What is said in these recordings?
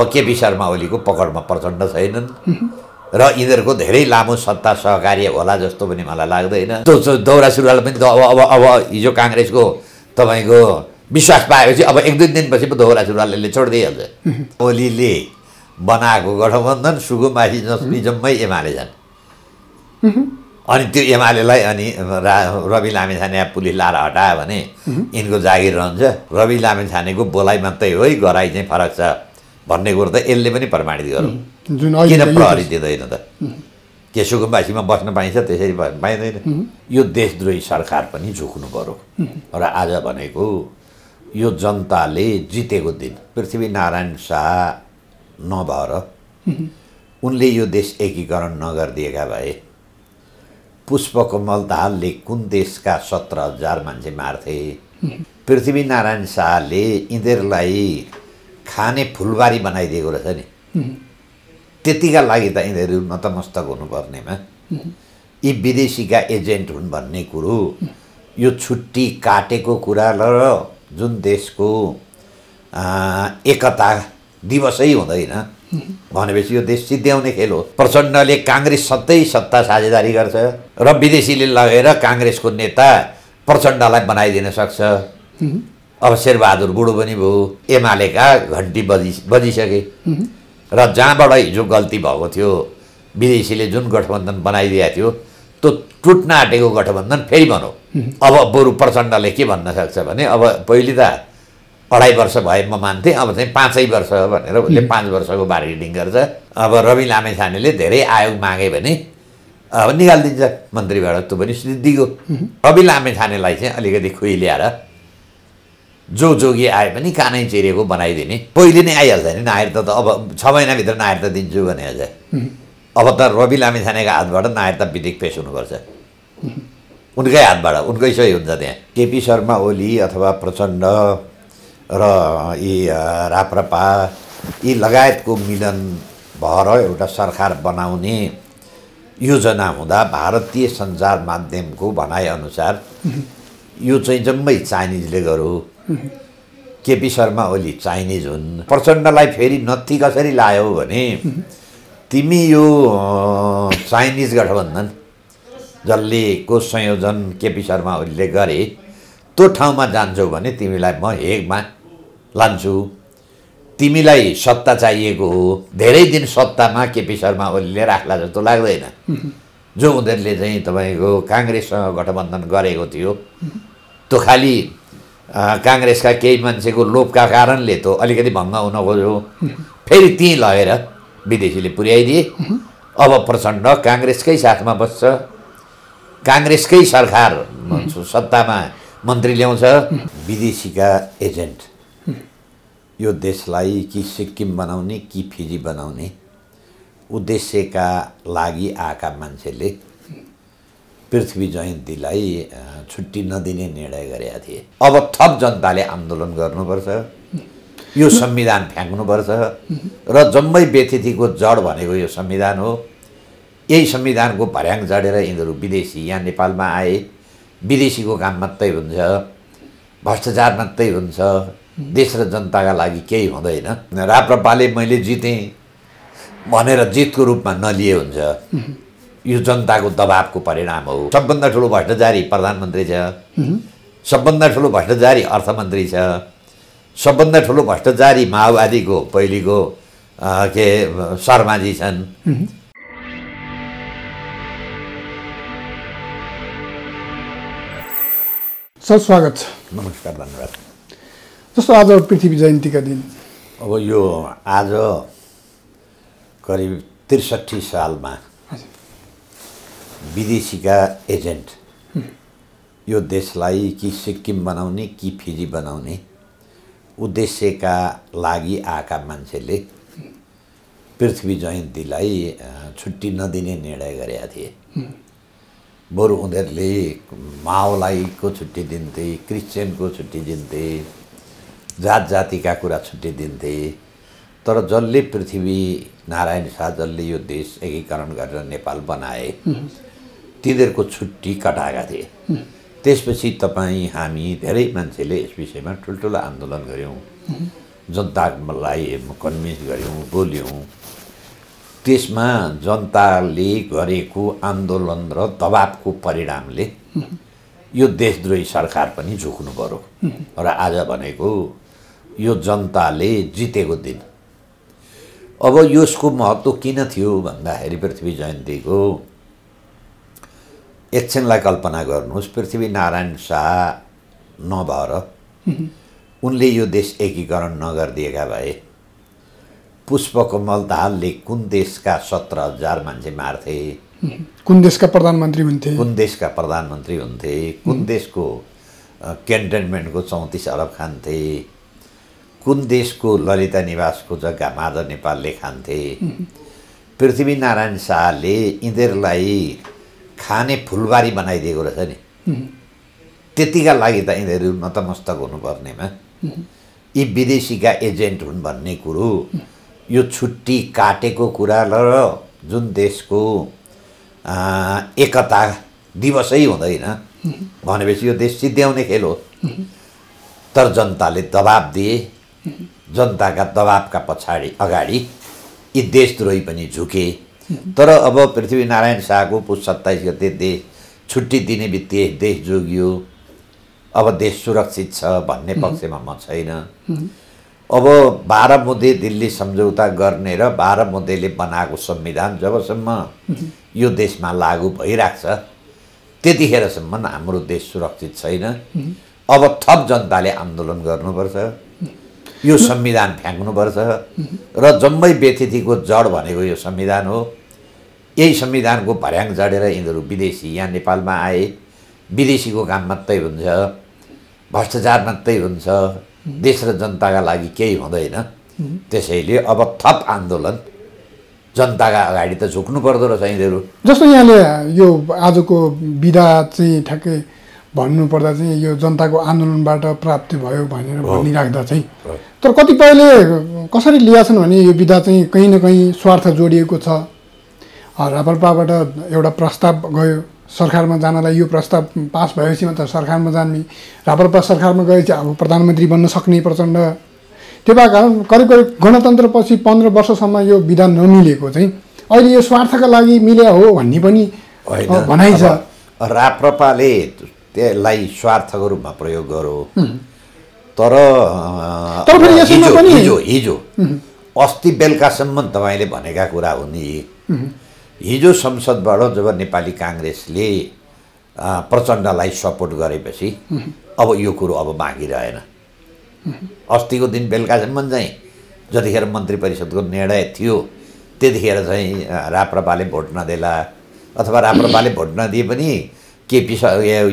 अब केपी शर्मा ओलीको पकडमा प्रचण्ड छैनन् र यिनीहरूको धेरै लामो सत्ता सहकार्य होला जस्तो पनि मलाई लाग्दैन त्यो दौरा सुरुवाल पनि त अब अब अब हिजो काङ्ग्रेसको तपाईँको विश्वास पाएपछि अब एक दुई दिनपछि पो दौरा सुरुवालले छोडिदिइहाल्छ ओलीले बनाएको गठबन्धन सुगुमासी जसरी जम्मै एमाले छन् अनि त्यो एमालेलाई अनि रा रवि लामेछाने पुलिस लाएर हटायो भने यिनको जागिर रहन्छ रवि लामेछानेको बोलाइ मात्रै हो है गराइ चाहिँ फरक छ भन्ने कुरो त यसले पनि प्रमाणित गरौँ किन प्रहरी दिँदैन त केसोको बासीमा बस्न पाइन्छ त्यसरी बस्न पाइँदैन यो देशद्रोही सरकार पनि झुक्नु पऱ्यो र आज भनेको यो जनताले जितेको दिन पृथ्वीनारायण शाह नभएर उनले यो देश एकीकरण नगरिदिएका भए पुष्पकमल दाहालले कुन देशका सत्र हजार मान्छे मार्थे पृथ्वीनारायण शाहले यिनीहरूलाई खाने फुलबारी बनाइदिएको रहेछ नि त्यतिका लागि त यिनीहरू नतमस्तक हुनुपर्नेमा यी विदेशीका एजेन्ट हुन् भन्ने कुरो यो छुट्टी काटेको कुरा र जुन देशको एकता दिवसै हुँदैन भनेपछि यो देश सिद्ध्याउने खेल हो प्रचण्डले काङ्ग्रेस सधैँ सत्ता साझेदारी गर्छ र विदेशीले लगेर काङ्ग्रेसको नेता प्रचण्डलाई बनाइदिन सक्छ अब शेरबहादुर बुढो पनि भयो एमालेका घन्टी बजि बजिसके र जहाँबाट हिजो गल्ती भएको थियो विदेशीले जुन गठबन्धन बनाइदिएको थियो त्यो टुट्न आँटेको गठबन्धन फेरि भनौँ अब बरु प्रचण्डले के भन्न सक्छ भने अब पहिले त अढाई वर्ष भए म मान्थेँ अब चाहिँ पाँचै वर्ष भनेर उसले पाँच वर्षको बार्गेनिङ गर्छ अब रवि लामेछानेले धेरै आयोग मागे भने अब निकालिदिन्छ मन्त्रीबाट त्यो पनि सिद्धिको रवि लामेछानेलाई चाहिँ अलिकति ल्याएर जो जोगी आए पनि कानै चिरेको बनाइदिने पहिले नै आइहाल्छ नि नायरता त अब छ महिनाभित्र त दिन्छु भने अझ अब त रवि लामिछानेको हातबाट त विधेयक पेस हुनुपर्छ उनकै हातबाट उनकै सही हुन्छ त्यहाँ केपी शर्मा ओली अथवा प्रचण्ड र यी राप्रपा यी लगायतको मिलन भएर एउटा सरकार बनाउने योजना हुँदा भारतीय सञ्चार माध्यमको भनाइअनुसार यो चाहिँ जम्मै चाइनिजले गरौँ केपी शर्मा ओली चाइनिज हुन् प्रचण्डलाई फेरि नत्थी कसरी लायो भने तिमी यो चाइनिज गठबन्धन जसले को संयोजन केपी शर्मा ओलीले गरे त्यो ठाउँमा जान्छौ भने तिमीलाई म हेगमा लान्छु तिमीलाई सत्ता चाहिएको हो धेरै दिन सत्तामा केपी शर्मा ओलीले राख्ला जस्तो लाग्दैन जो उनीहरूले चाहिँ तपाईँको काङ्ग्रेससँग गठबन्धन गरेको थियो त्यो खालि काङ्ग्रेसका केही मान्छेको लोभका कारणले त अलिकति भङ्ग हुन खोज्यो फेरि त्यहीँ लगेर विदेशीले पुर्याइदिए अब प्रचण्ड काङ्ग्रेसकै साथमा बस्छ काङ्ग्रेसकै सरकार भन्छु सत्तामा मन्त्री ल्याउँछ विदेशीका एजेन्ट यो देशलाई कि सिक्किम बनाउने कि फिजी बनाउने उद्देश्यका लागि आएका मान्छेले पृथ्वी जयन्तीलाई छुट्टी नदिने निर्णय गरेका थिए अब थप जनताले आन्दोलन गर्नुपर्छ यो संविधान फ्याँक्नुपर्छ र जम्मै व्यतिथिको जड भनेको यो संविधान हो यही संविधानको भर्याङ जडेर यिनीहरू विदेशी यहाँ नेपालमा आए विदेशीको काम मात्रै हुन्छ भ्रष्टाचार मात्रै हुन्छ देश र जनताका लागि केही हुँदैन राप्रपाले मैले जितेँ भनेर जितको रूपमा नलिए हुन्छ यो जनताको दबावको परिणाम हो सबभन्दा ठुलो भ्रष्टाचारी प्रधानमन्त्री छ सबभन्दा ठुलो भ्रष्टाचारी अर्थमन्त्री छ सबभन्दा ठुलो भ्रष्टाचारी माओवादीको पहिलेको के शर्माजी छन् सर स्वागत छ नमस्कार धन्यवाद जस्तो आज पृथ्वी जयन्तीका दिन अब यो आज करिब त्रिसठी सालमा विदेशीका एजेन्ट यो देशलाई कि सिक्किम बनाउने कि फिजी बनाउने उद्देश्यका लागि आएका मान्छेले पृथ्वी जयन्तीलाई छुट्टी नदिने निर्णय गरेका थिए बरु उनीहरूले माओलाईको छुट्टी दिन्थे क्रिस्चियनको छुट्टी दिन्थे जात जातिका कुरा छुट्टी दिन्थे तर जसले पृथ्वी नारायण शाह जसले यो देश एकीकरण गरेर नेपाल बनाए तिनीहरूको छुट्टी कटाएका थिए त्यसपछि तपाईँ हामी धेरै मान्छेले यस विषयमा ठुल्ठुलो आन्दोलन गऱ्यौँ जनतालाई कन्भिन्स गऱ्यौँ बोल्यौँ त्यसमा जनताले गरेको आन्दोलन र दबाबको परिणामले यो देशद्रोही सरकार पनि झुक्नु पऱ्यो र आज भनेको यो जनताले जितेको दिन अब यसको महत्त्व किन थियो भन्दाखेरि पृथ्वी जयन्तीको एकछिनलाई कल्पना गर्नुहोस् पृथ्वीनारायण शाह नभएर उनले यो देश एकीकरण नगरिदिएका भए पुष्पकमल दाहालले कुन देशका सत्र हजार मान्छे मार्थे कुन देशका प्रधानमन्त्री हुन्थे कुन देशका प्रधानमन्त्री हुन्थे कुन देशको क्यान्टेन्मेन्टको चौतिस अरब खान्थे कुन देशको ललिता निवासको जग्गा माधव नेपालले खान्थे पृथ्वीनारायण शाहले यिनीहरूलाई खाने फुलबारी बनाइदिएको रहेछ नि त्यतिका लागि त यिनीहरू नतमस्तक हुनुपर्नेमा यी विदेशीका एजेन्ट हुन् भन्ने कुरो यो छुट्टी काटेको कुरा र जुन देशको एकता दिवसै हुँदैन भनेपछि यो देश सिद्ध्याउने खेल हो तर जनताले दबाब दिए जनताका दबाबका पछाडि अगाडि यी देशद्रोही पनि झुके तर अब पृथ्वीनारायण शाहको पुस सत्ताइस गते देश छुट्टी दिने बित्तिकै देश जोगियो अब देश सुरक्षित छ भन्ने पक्षमा म छैन अब बाह्र मुद्दे दिल्ली सम्झौता गर्ने र बाह्र मुद्देले बनाएको संविधान जबसम्म यो देशमा लागू भइराख्छ त्यतिखेरसम्म हाम्रो देश सुरक्षित छैन अब थप जनताले आन्दोलन गर्नुपर्छ यो संविधान फ्याँक्नुपर्छ र जम्मै व्यतिथिको जड भनेको यो संविधान हो यही संविधानको भर्याङ जडेर यिनीहरू विदेशी यहाँ नेपालमा आए विदेशीको काम मात्रै हुन्छ भ्रष्टाचार मात्रै हुन्छ देश र जनताका लागि केही हुँदैन त्यसैले अब थप आन्दोलन जनताका अगाडि त झुक्नु पर्दो रहेछ यिनीहरू जस्तो यहाँले यो आजको विधा चाहिँ ठ्याक्कै भन्नुपर्दा चाहिँ यो जनताको आन्दोलनबाट प्राप्त भयो भनेर भनिराख्दा चाहिँ तर कतिपयले कसरी लिएछन् भने यो विधा चाहिँ कहीँ न कहीँ स्वार्थ जोडिएको छ रापरपाबाट एउटा प्रस्ताव गयो सरकारमा जानलाई यो प्रस्ताव पास भएपछि मात्र सरकारमा जाने रापरपा सरकारमा गएपछि अब प्रधानमन्त्री बन्न सक्ने प्रचण्ड त्यो भएको करिब करिब गणतन्त्रपछि पन्ध्र वर्षसम्म यो विधान नमिलेको चाहिँ अहिले यो स्वार्थका लागि मिले हो भन्ने पनि भनाइ छ राप्रपाले त्यसलाई स्वार्थको रूपमा प्रयोग गरो तर तर फेरि हिजो हिजो अस्ति बेलुकासम्म तपाईँले भनेका कुरा हो नि हिजो संसदबाट जब नेपाली काङ्ग्रेसले प्रचण्डलाई सपोर्ट गरेपछि अब यो कुरो अब बाँकी रहेन अस्तिको दिन बेलुकासम्म चाहिँ जतिखेर मन्त्री परिषदको निर्णय थियो त्यतिखेर चाहिँ राप्रपाले भोट नदेला अथवा राप्रपाले भोट नदिए पनि केपी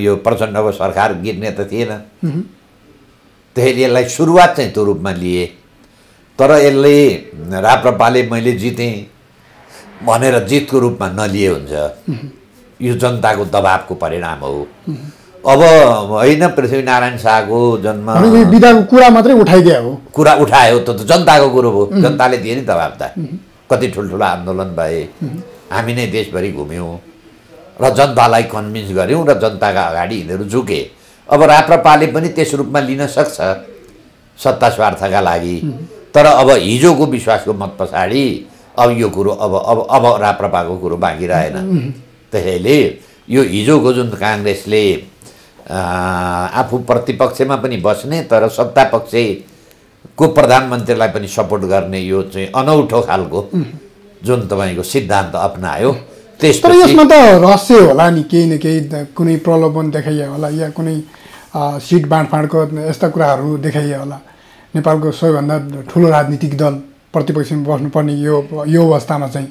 यो प्रचण्डको सरकार गिर्ने त थिएन त्यसैले यसलाई सुरुवात चाहिँ त्यो रूपमा लिएँ तर यसले राप्रपाले मैले जितेँ भनेर जितको रूपमा नलिए हुन्छ यो जनताको दबावको परिणाम हो अब होइन पृथ्वीनारायण शाहको जन्म विधाको कुरा मात्रै उठाइदियो हो कुरा उठायो त जनताको कुरो हो जनताले दिए नि दबाब त कति ठुल्ठुलो आन्दोलन भए हामी नै देशभरि घुम्यौँ र जनतालाई कन्भिन्स गऱ्यौँ र जनताका अगाडि यिनीहरू झुके अब राप्रपाले पनि त्यस रूपमा लिन सक्छ सत्ता स्वार्थका लागि तर अब हिजोको विश्वासको मत पछाडि अब यो कुरो अब अब अब राप्रपाको कुरो बाँकी रहेन त्यसैले यो हिजोको जुन काङ्ग्रेसले आफू प्रतिपक्षमा पनि बस्ने तर सत्तापक्षको प्रधानमन्त्रीलाई पनि सपोर्ट गर्ने यो चाहिँ अनौठो खालको जुन तपाईँको सिद्धान्त अप्नायो त्यस्तो तर यसमा त रहस्य होला नि केही न केही कुनै प्रलोभन देखाइयो होला या कुनै सिट बाँडफाँडको यस्ता कुराहरू देखाइयो होला नेपालको सबैभन्दा ठुलो राजनीतिक दल प्रतिपक्षमा बस्नुपर्ने यो यो अवस्थामा चाहिँ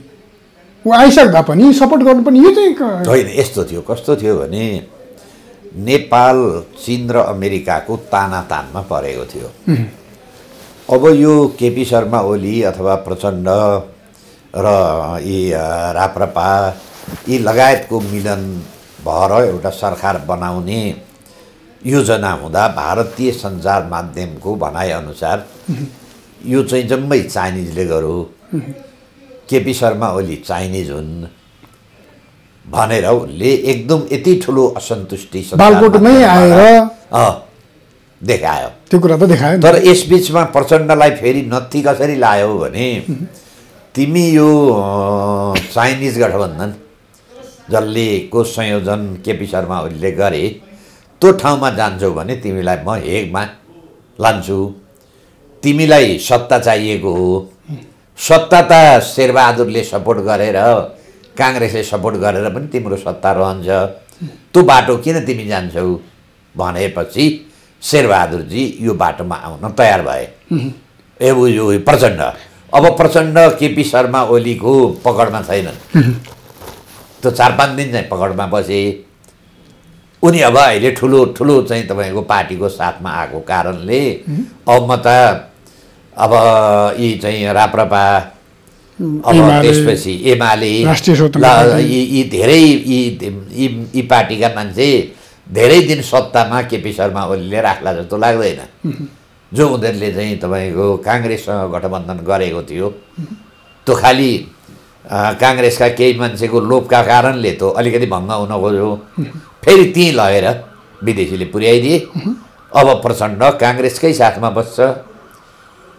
ऊ आइसक्दा पनि सपोर्ट गर्नुपर्ने यो चाहिँ होइन यस्तो थियो कस्तो थियो भने नेपाल चिन र अमेरिकाको ताना तानमा परेको थियो अब यो केपी शर्मा ओली अथवा प्रचण्ड र यी राप्रपा यी लगायतको मिलन भएर एउटा सरकार बनाउने योजना हुँदा भारतीय सञ्चार माध्यमको भनाइअनुसार यो चाहिँ जम्मै चाइनिजले गरौँ केपी शर्मा ओली चाइनिज हुन् भनेर उसले एकदम यति ठुलो असन्तुष्टि आएर देखायो त्यो कुरा त देखायो तर यसबिचमा प्रचण्डलाई फेरि नत्ति कसरी लायो भने तिमी यो चाइनिज गठबन्धन जसले को संयोजन केपी शर्मा ओलीले गरे त्यो ठाउँमा जान्छौ भने तिमीलाई म हेगमा लान्छु तिमीलाई सत्ता चाहिएको हो सत्ता त शेरबहादुरले सपोर्ट गरेर काङ्ग्रेसले सपोर्ट गरेर पनि तिम्रो सत्ता रहन्छ त्यो बाटो किन तिमी जान्छौ भनेपछि शेरबहादुरजी यो बाटोमा आउन तयार भए ए प्रचण्ड अब प्रचण्ड केपी शर्मा ओलीको पकडमा छैनन् त्यो चार पाँच दिन चाहिँ पकडमा बसे उनी अब अहिले ठुलो ठुलो चाहिँ तपाईँको पार्टीको साथमा आएको कारणले अब म त अब यी चाहिँ राप्रपा अब त्यसपछि एमाले यी धेरै यी यी पार्टीका मान्छे धेरै दिन सत्तामा केपी शर्मा ओलीले राख्ला जस्तो लाग्दैन जो उनीहरूले चाहिँ तपाईँको काङ्ग्रेससँग गठबन्धन गरेको थियो त्यो खालि काङ्ग्रेसका केही मान्छेको लोभका कारणले त अलिकति भङ्ग हुन खोज्यो फेरि त्यहीँ लगेर विदेशीले पुर्याइदिए अब प्रचण्ड काङ्ग्रेसकै साथमा बस्छ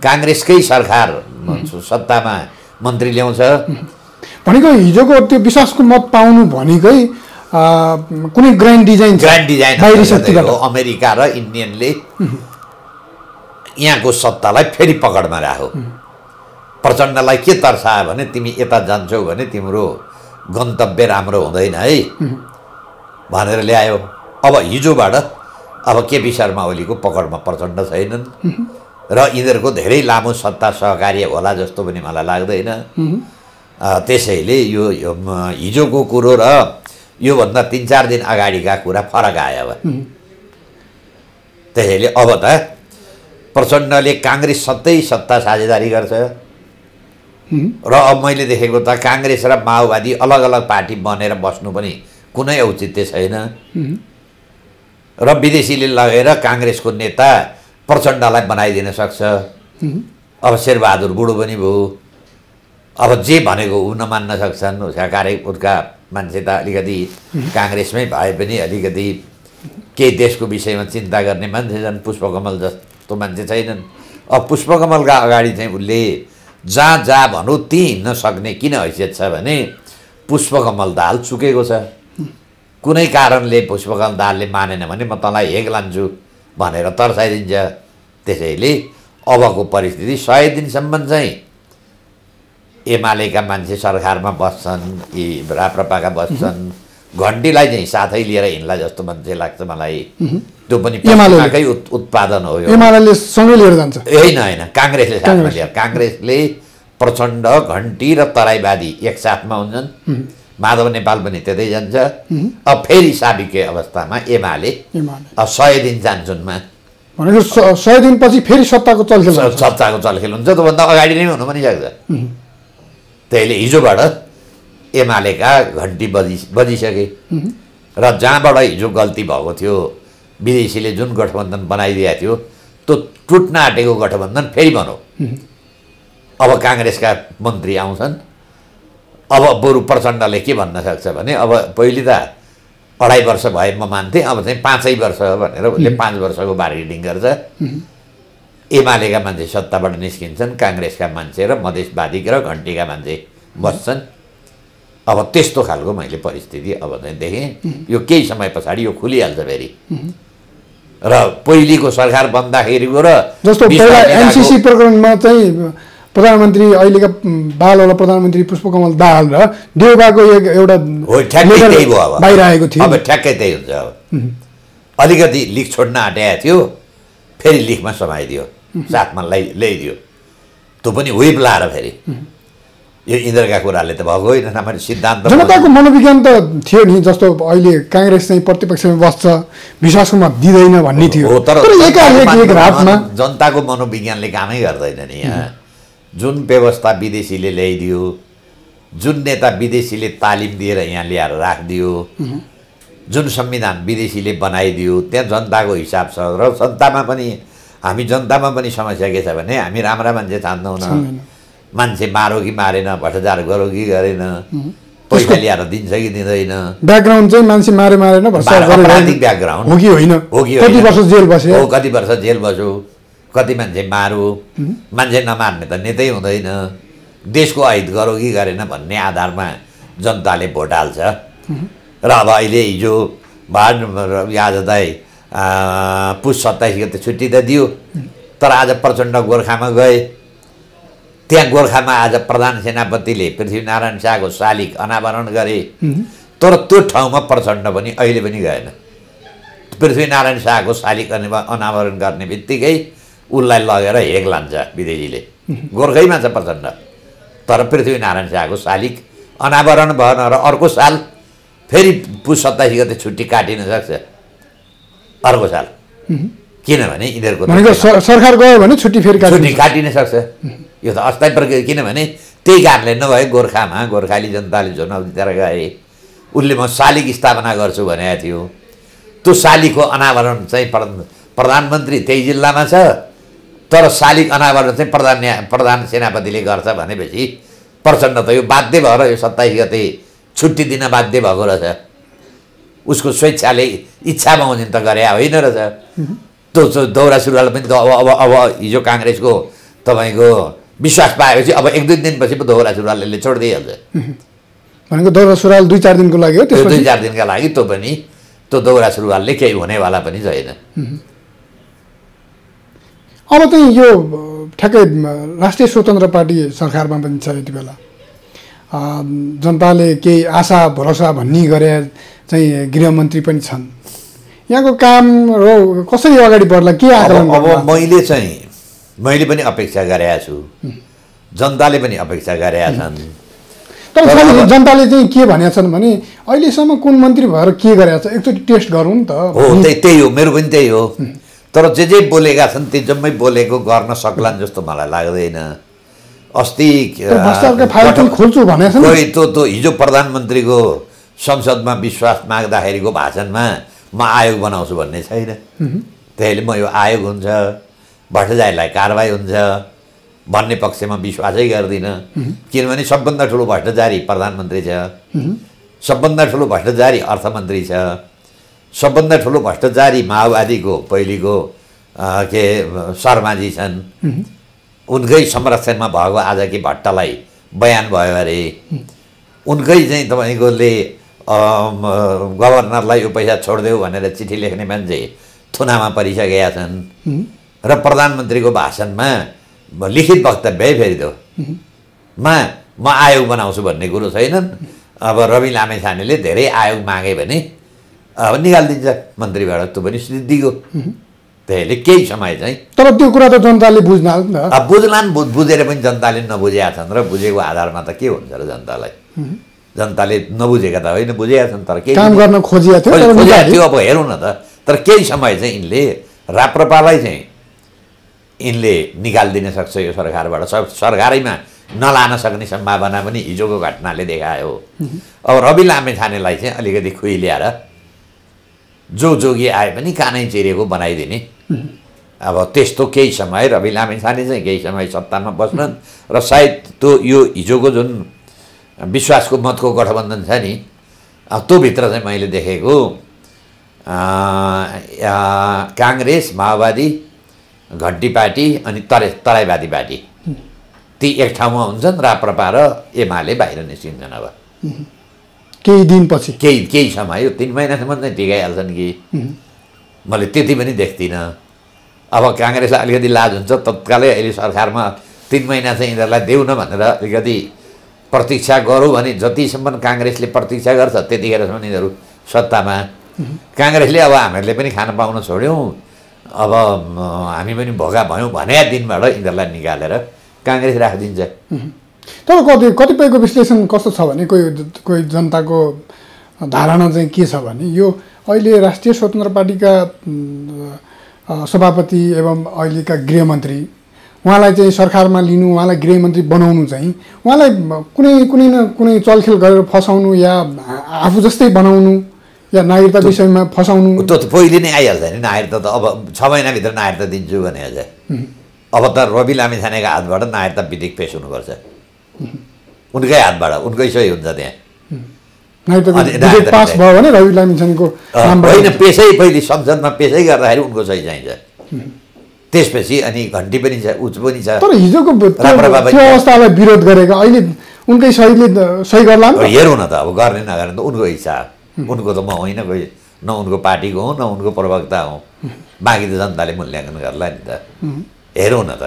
काङ्ग्रेसकै सरकार भन्छु सत्तामा मन्त्री ल्याउँछ भनेको हिजोको त्यो विश्वासको मत पाउनु भनेकै कुनै grand design grand design America र इन्डियनले यहाँको सत्तालाई फेरि पकडमा राख्यो प्रचण्डलाई के तर्सायो भने तिमी यता जान्छौ भने तिम्रो गन्तव्य राम्रो हुँदैन है भनेर ल्यायो अब हिजोबाट अब केपी शर्मा ओलीको पकडमा प्रचण्ड छैनन् र यिनीहरूको धेरै लामो सत्ता सहकार्य होला जस्तो पनि मलाई लाग्दैन त्यसैले यो हिजोको कुरो र योभन्दा तिन चार दिन अगाडिका कुरा फरक आयो अब त्यसैले अब त प्रचण्डले काङ्ग्रेस सधैँ सत्ता साझेदारी गर्छ र अब मैले देखेको त काङ्ग्रेस र माओवादी अलग अलग पार्टी बनेर बस्नु पनि कुनै औचित्य छैन र विदेशीले लगेर काङ्ग्रेसको नेता प्रचण्डलाई बनाइदिन सक्छ अब शेरबहादुर बुढो पनि भयो अब जे भनेको ऊ नमान्न सक्छन् उसका कार्यपुरका मान्छे त अलिकति काङ्ग्रेसमै भए पनि अलिकति केही देशको विषयमा चिन्ता गर्ने मान्छे छन् पुष्पकमल जस्तो मान्छे छैनन् अब पुष्पकमलका अगाडि चाहिँ उसले जहाँ जहाँ भनौँ त्यहीँ हिँड्न सक्ने किन हैसियत छ भने पुष्पकमल दाल चुकेको छ कुनै कारणले पुष्पकमल दालले मानेन भने म तँलाई हेग लान्छु भनेर तर्साइदिन्छ त्यसैले अबको परिस्थिति सय दिनसम्म चाहिँ एमालेका मान्छे सरकारमा बस्छन् यी राप्रपाका बस्छन् घन्टीलाई चाहिँ साथै लिएर हिँड्ला जस्तो मान्छे लाग्छ मलाई त्यो पनि एमालेकै उत्पादन हो एमाले सँगै लिएर जान्छ होइन होइन काङ्ग्रेसले साथमा लिएर काङ्ग्रेसले प्रचण्ड घन्टी र तराईवादी एकसाथमा हुन्छन् माधव नेपाल पनि त्यतै जान्छ अब फेरि साबिके अवस्थामा एमाले सय दिन जान्छन् मा भनेको सय दिनपछि फेरि सत्ताको चलखेल सत्ताको चलखेल हुन्छ त्योभन्दा अगाडि नै हुनु पनि सक्छ त्यहीले हिजोबाट एमालेका घन्टी बजि बजिसके र जहाँबाट हिजो गल्ती भएको थियो विदेशीले जुन गठबन्धन बनाइदिएको थियो त्यो टुट्न आँटेको गठबन्धन फेरि बनाऊ अब काङ्ग्रेसका मन्त्री आउँछन् अब बरु प्रचण्डले के भन्न सक्छ भने अब पहिले त अढाई वर्ष भए म मान्थेँ अब चाहिँ पाँचै वर्ष भनेर उसले पाँच वर्षको बार्गेनिङ गर्छ एमालेका मान्छे सत्ताबाट निस्किन्छन् काङ्ग्रेसका मान्छे र मधेसवादी र घन्टीका मान्छे बस्छन् अब त्यस्तो खालको मैले परिस्थिति अब चाहिँ देखेँ यो केही समय पछाडि यो खुलिहाल्छ फेरि र पहिलेको सरकार बन्दाखेरिको र जस्तो पहिला एनसिसी प्रकरणमा चाहिँ प्रधानमन्त्री अहिलेका बालवाला प्रधानमन्त्री पुष्पकमल दाहाल र देउबाको एउटा हो बाहिर आएको थियो अब ठ्याक्कै त्यही हुन्छ अब अलिकति लिक छोड्न आँट्याएको थियो फेरि लिखमा समाइदियो साथमा ल्याइ ल्याइदियो त्यो पनि हुइप लाएर फेरि यो इन्द्रका कुराले त भएको होइन राम्ररी सिद्धान्त जनताको मनोविज्ञान त थियो नि जस्तो अहिले काङ्ग्रेस चाहिँ प्रतिपक्षमा बस्छ विश्वासकोमा दिँदैन भन्ने थियो तर जनताको मनोविज्ञानले कामै गर्दैन नि यहाँ जुन व्यवस्था विदेशीले ल्याइदियो जुन नेता विदेशीले तालिम दिएर यहाँ ल्याएर राखिदियो जुन संविधान विदेशीले बनाइदियो त्यहाँ जनताको हिसाब छ र जनतामा पनि हामी जनतामा पनि समस्या के छ भने हामी राम्रा मान्छे चाहँदैनौँ मान्छे मारो कि मारेन भ्रष्टाचार गरो कि गरेन पैसा ल्याएर दिन्छ कि दिँदैन ब्याकग्राउन्ड चाहिँ मान्छे मारे मारेन अपराधिक ब्याकग्राउन्ड हो कि होइन कति वर्ष जेल बस्यो हो कति वर्ष जेल बस्यो कति मान्छे मारो मान्छे नमार्ने त नेतै हुँदैन देशको अहित गरो कि गरेन भन्ने आधारमा जनताले भोट हाल्छ र अब अहिले हिजो भार आज त पुस सत्ताइस गते छुट्टी त दियो तर आज प्रचण्ड गोर्खामा गए त्यहाँ गोर्खामा आज प्रधान सेनापतिले पृथ्वीनारायण शाहको शालिक अनावरण गरे तर त्यो ठाउँमा प्रचण्ड पनि अहिले पनि गएन पृथ्वीनारायण शाहको शालिक अनि अनावरण गर्ने बित्तिकै उसलाई लगेर हेग लान्छ विदेशीले गोर्खैमा छ प्रचण्ड तर पृथ्वीनारायण शाहको शालिक अनावरण भएन र अर्को साल फेरि पु सत्ताइस गते छुट्टी काटिन सक्छ अर्को साल किनभने यिनीहरूको सरकार गयो भने छुट्टी फेरि छुट्टी काटिन सक्छ यो त अस्थायी प्रक्रिया किनभने त्यही कारणले नभए गोर्खामा गोर्खाली जनताले झन् गए उसले म शालिक स्थापना गर्छु भनेको थियो त्यो शालिगको अनावरण चाहिँ प्र प्रधानमन्त्री त्यही जिल्लामा छ तर शालिग अनावरण चाहिँ प्रधान प्रधान सेनापतिले गर्छ भनेपछि प्रचण्ड त यो बाध्य भएर यो सत्ताइस गते छुट्टी दिन बाध्य भएको रहेछ उसको स्वेच्छाले इच्छा हुने त गरे होइन रहेछ त्यो दौरा सुरुवाल पनि त अब अब अब हिजो काङ्ग्रेसको तपाईँको विश्वास पाएपछि अब एक दुई दिनपछि पो दौरा सुरुवालले छोडिदिइहाल्छ भनेको दौरा सुरुवाल दुई चार दिनको लागि हो त्यो दुई चार दिनका लागि त्यो पनि त्यो दौरा सुरुवालले केही हुनेवाला पनि छैन अब चाहिँ यो ठ्याक्कै राष्ट्रिय स्वतन्त्र पार्टी सरकारमा पनि छ यति बेला जनताले केही आशा भरोसा भन्ने गरे चाहिँ गृहमन्त्री पनि छन् यहाँको काम र कसरी अगाडि बढ्ला के आकलन अब मैले चाहिँ मैले पनि अपेक्षा गरेका छु जनताले पनि अपेक्षा गरेका छन् तर जनताले चाहिँ के भनेका छन् भने अहिलेसम्म कुन मन्त्री भएर के गरेका छ एकचोटि टेस्ट गरौँ नि त हो त्यही त्यही हो मेरो पनि त्यही हो तर जे जे बोलेका छन् ती जम्मै बोलेको गर्न सक्लान् जस्तो मलाई लाग्दैन अस्ति खोल्छु भने त्यो त्यो हिजो प्रधानमन्त्रीको संसदमा विश्वास माग्दाखेरिको भाषणमा म आयोग बनाउँछु भन्ने छैन त्यसैले म यो आयोग हुन्छ भ्रष्टाचारीलाई कारवाही हुन्छ भन्ने पक्षमा विश्वासै गर्दिनँ किनभने सबभन्दा ठुलो भ्रष्टाचारी प्रधानमन्त्री छ सबभन्दा ठुलो भ्रष्टाचारी अर्थमन्त्री छ सबभन्दा ठुलो भ्रष्टाचारी माओवादीको पहिलेको के शर्माजी छन् उनकै संरक्षणमा भएको आज कि भट्टलाई बयान भयो अरे उनकै चाहिँ तपाईँकोले गभर्नरलाई यो पैसा छोडिदेऊ भनेर चिठी लेख्ने मान्छे थुनामा परिसकेका छन् र प्रधानमन्त्रीको भाषणमा लिखित वक्तव्य फेरि त्यो मा म आयोग बनाउँछु भन्ने कुरो छैनन् अब रवि लामेछानेले धेरै आयोग मागे भने अब निकालिदिन्छ मन्त्रीबाट त्यो पनि सिद्धिको त्यसले केही समय चाहिँ तर त्यो कुरा त जनताले बुझ्न अब बुझ्लान् बुझेर पनि जनताले नबुझेका छन् र बुझेको आधारमा त के हुन्छ र जनतालाई जनताले नबुझेका त होइन बुझेका छन् तर केही काम गर्न खोजिएको थियो अब हेरौँ न त तर केही समय चाहिँ यिनले राप्रपालाई चाहिँ यिनले निकालिदिन सक्छ यो सरकारबाट सरकारैमा नलान सक्ने सम्भावना पनि हिजोको घटनाले देखायो अब रवि लामे छानेलाई चाहिँ अलिकति खुइल्याएर जो जोगी आए पनि कानै चिरेको बनाइदिने अब त्यस्तो केही समय रवि लामे छाने चाहिँ केही समय सत्तामा बस्नन् र सायद त्यो यो हिजोको जुन विश्वासको मतको गठबन्धन छ नि त्योभित्र चाहिँ मैले देखेको काङ्ग्रेस माओवादी घन्टी पार्टी अनि तराई तराईवादी पार्टी ती एक ठाउँमा हुन्छन् राप्रपा र एमाले बाहिर निस्किन्छन् अब केही दिनपछि केही केही समय यो तिन महिनासम्म चाहिँ टिकाइहाल्छन् कि मैले त्यति पनि देख्दिनँ अब काङ्ग्रेसलाई अलिकति लाज हुन्छ तत्कालै अहिले सरकारमा तिन महिना चाहिँ यिनीहरूलाई देऊ न भनेर अलिकति प्रतीक्षा गरौँ भने जतिसम्म काङ्ग्रेसले प्रतीक्षा गर्छ त्यतिखेरसम्म यिनीहरू सत्तामा काङ्ग्रेसले अब हामीहरूले पनि खान पाउन छोड्यौँ अब हामी पनि भोगा भयौँ भने दिनबाट यिनीहरूलाई निकालेर काङ्ग्रेस राखिदिन्छ तर कति कतिपयको विश्लेषण कस्तो छ भने कोही कोही जनताको धारणा चाहिँ के छ भने यो अहिले राष्ट्रिय स्वतन्त्र पार्टीका सभापति एवं अहिलेका गृहमन्त्री उहाँलाई चाहिँ सरकारमा लिनु उहाँलाई गृहमन्त्री बनाउनु चाहिँ उहाँलाई कुनै कुनै न कुनै चलखेल गरेर फसाउनु या आफू जस्तै बनाउनु या नागरिकता विषयमा फसाउनु त्यो त पहिले नै आइहाल्छ नि नागरिकता त अब छ महिनाभित्र नागरिकता दिन्छु भने अझ अब त रवि लामिछानेको हातबाट नागरिकता विधेयक पेस हुनुपर्छ उनकै हातबाट उनकै सही हुन्छ त्यहाँ पास भयो भने रवि लामिछानेको होइन पेसै पहिले संसदमा पेसै गर्दाखेरि उनको सही चाहिन्छ त्यसपछि अनि घन्टी पनि छ उच पनि छ तर हिजोको अवस्थालाई विरोध गरेको अहिले उनकै सहीले सही गर्ला हेरौँ न त अब गर्ने नगर्ने त उनको इच्छा हो उनको त म होइन कोही न उनको पार्टीको हो न उनको प्रवक्ता हो बाँकी त जनताले मूल्याङ्कन गर्ला नि त हेरौँ न त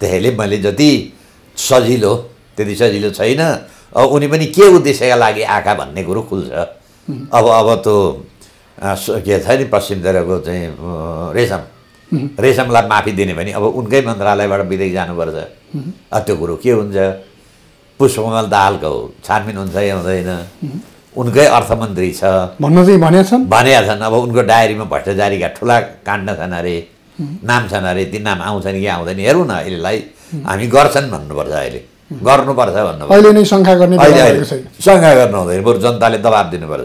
त्यसैले मैले जति सजिलो त्यति सजिलो छैन अब उनी पनि के उद्देश्यका लागि आँखा भन्ने कुरो खुल्छ अब अब त्यो के छ नि पश्चिमतिरको चाहिँ रेशम रेशमलाई माफी दिने भने अब उनकै मन्त्रालयबाट विधेयक जानुपर्छ त्यो कुरो के हुन्छ पुष्पमल दाहालको छानबिन हुन्छ या हुँदैन उनकै अर्थमन्त्री छ भन्नु चाहिँ भनेछन् छन् अब उनको डायरीमा भ्रष्टाचारीका ठुला काण्ड छन् अरे नाम छन् अरे ती नाम आउँछन् कि आउँदैन हेरौँ न अहिलेलाई हामी गर्छन् भन्नुपर्छ अहिले गर्नुपर्छ भन्नु अहिले नै शङ्का गर्ने शङ्का गर्नु हुँदैन बरु जनताले दबाब दिनुपर्छ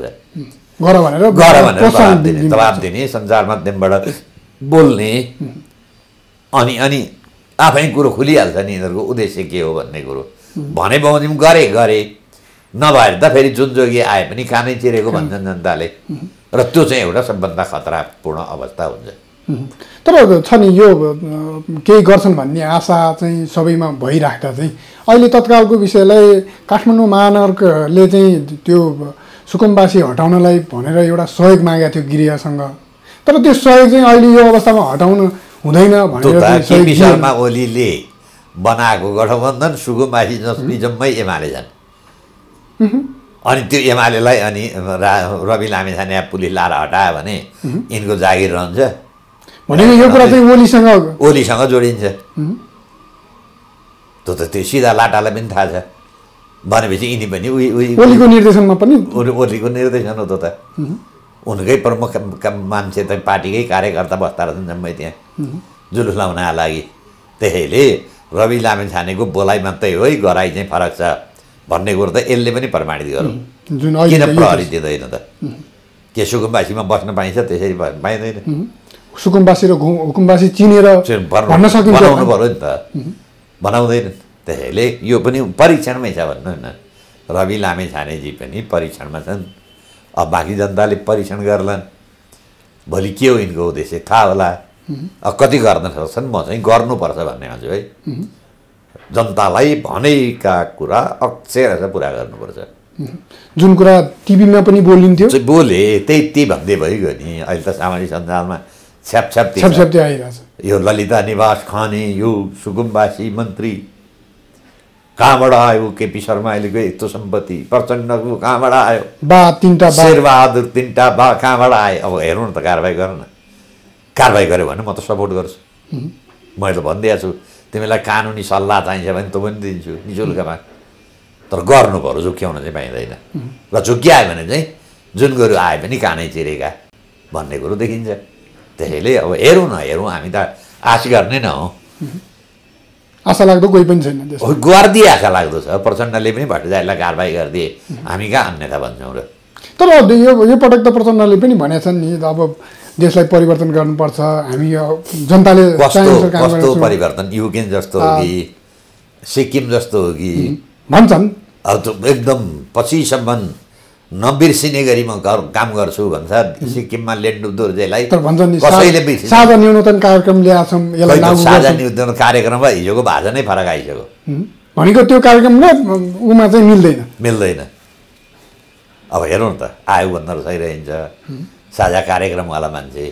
गर गर भनेर दबाब दिने दबाब दिने सञ्चार माध्यमबाट बोल्ने अनि अनि आफै कुरो खुलिहाल्छ नि यिनीहरूको उद्देश्य के हो भन्ने कुरो भने बमोजिम गरे गरे नभएर त फेरि जुन जोगी आए पनि कानै चिरेको भन्छन् जनताले र त्यो चाहिँ एउटा सबभन्दा खतरापूर्ण अवस्था हुन्छ तर छ नि यो केही गर्छन् भन्ने आशा चाहिँ सबैमा भइराख्दा चाहिँ अहिले तत्कालको विषयलाई काठमाडौँ महानगरले चाहिँ त्यो सुकुम्बासी हटाउनलाई भनेर एउटा सहयोग मागेको थियो गृहसँग तर त्यो सहयोग चाहिँ अहिले यो अवस्थामा हटाउन हुँदैन भनेर ओलीले बनाएको गठबन्धन सुकुम्बासी जसले जम्मै एमाले जान् अनि त्यो एमालेलाई अनि रा रवि लामिछाने पुलिस लाएर हटायो भने यिनको जागिर रहन्छ भनेको यो कुरा चाहिँ ओलीसँग ओलीसँग जोडिन्छ त्यो त त्यो सिधा लाटालाई पनि थाहा छ भनेपछि यिनी पनि ओलीको निर्देशनमा पनि ओलीको निर्देशन हो त्यो त उनकै प्रमुख मान्छे त पार्टीकै कार्यकर्ता बस्दा रहेछन् जम्मै त्यहाँ जुलुस लाउनका लागि त्यसैले रवि छानेको बोलाइ मात्रै हो है गराइ चाहिँ फरक छ भन्ने कुरो त यसले पनि प्रमाणित गरौँ किन प्रहरी दिँदैन त के सुकुम्बासीमा बस्न पाइन्छ त्यसरी पाइँदैन सुकुम्बासी र हुकुम्बासी चिनेर भन्न बनाउनु पऱ्यो नि त बनाउँदैन त्यसैले यो पनि परीक्षणमै छ भन्नु न रवि लामे छानेजी पनि परीक्षणमा छन् अब बाँकी जनताले परीक्षण गर्लान् भोलि के हो यिनको उद्देश्य थाहा होला अब कति गर्न सक्छन् म चाहिँ गर्नुपर्छ भन्ने हजुर है जनतालाई भनेका कुरा अक्षर पुरा गर्नुपर्छ जुन कुरा टिभीमा पनि बोलिन्थ्यो बोले त्यही त्यही भन्दै भइगयो नि अहिले त सामाजिक सञ्जालमा छ्यापछ्याप छ्यापछ्याप्ती आइरहेछ यो ललिता निवास खाने यो सुगुम्बासी मन्त्री कहाँबाट आयो केपी शर्मा अहिलेको यस्तो सम्पत्ति प्रचण्डको कहाँबाट आयो बा तिनवटा शेरबहादुर तिनवटा बा कहाँबाट आयो अब हेरौँ न त कारवाही गर न कारवाही गऱ्यो भने म त सपोर्ट गर्छु मैले त भनिदिएको छु तिमीलाई कानुनी सल्लाह चाहिन्छ भने त्यो पनि दिन्छु नि शुल्कमा तर गर्नु पऱ्यो झुक्क्याउन चाहिँ पाइँदैन र झुक्क्यायो भने चाहिँ जुन गोरु आए पनि कानै चिरेका भन्ने कुरो देखिन्छ त्यसैले अब हेरौँ न हेरौँ हामी त आश गर्ने न हौ आशा लाग्दो कोही पनि छैन गरिदिए आशा लाग्दो छ प्रचण्डले पनि भट्टराईलाई कारवाही गरिदिए हामी कहाँ अन्यथा भन्छौँ र तर यो यो पटक त प्रचण्डले पनि भनेछन् नि अब देशलाई परिवर्तन गर्नुपर्छ हामी यो जनताले कस्तो परिवर्तन युकेन जस्तो हो कि सिक्किम जस्तो हो कि भन्छन् एकदम पछिसम्म नबिर्सिने गरी म काम गर्छु भन्छ सिक्किममा लेन्डु दोर्जेलाई साझा न्यूनतम कार्यक्रम ल्याएको छौँ यसलाई साझा न्यूनतम कार्यक्रममा हिजोको भाषा नै फरक आइसक्यो भनेको त्यो कार्यक्रम नै उमा चाहिँ मिल्दैन मिल्दैन अब हेरौँ त आयो भन्दा सही साझा कार्यक्रमवाला मान्छे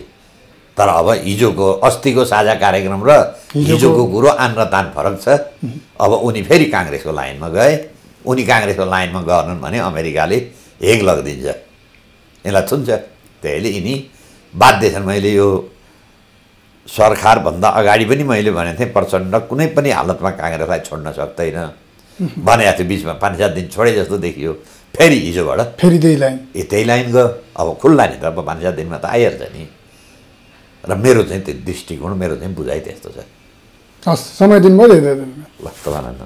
तर अब हिजोको अस्तिको साझा कार्यक्रम र हिजोको कुरो आन र तान फरक छ अब उनी फेरि काङ्ग्रेसको लाइनमा गए उनी काङ्ग्रेसको लाइनमा गर्नु भने अमेरिकाले हेग लगिदिन्छ यसलाई छुन्छ त्यसैले यिनी बाध्य छन् मैले यो सरकारभन्दा अगाडि पनि मैले भनेको थिएँ प्रचण्ड कुनै पनि हालतमा काङ्ग्रेसलाई छोड्न सक्दैन भनेको थियो बिचमा पाँच सात दिन छोडे जस्तो देखियो फेरि हिजोबाट फेरि त्यही लाइन ए त्यही लाइन गयो अब खुल्ला नि त अब भान्सा दिनमा त आइहाल्छ नि र मेरो चाहिँ त्यो दृष्टिकोण मेरो चाहिँ बुझाइ त्यस्तो छ हस् समय दिनुभयो ल त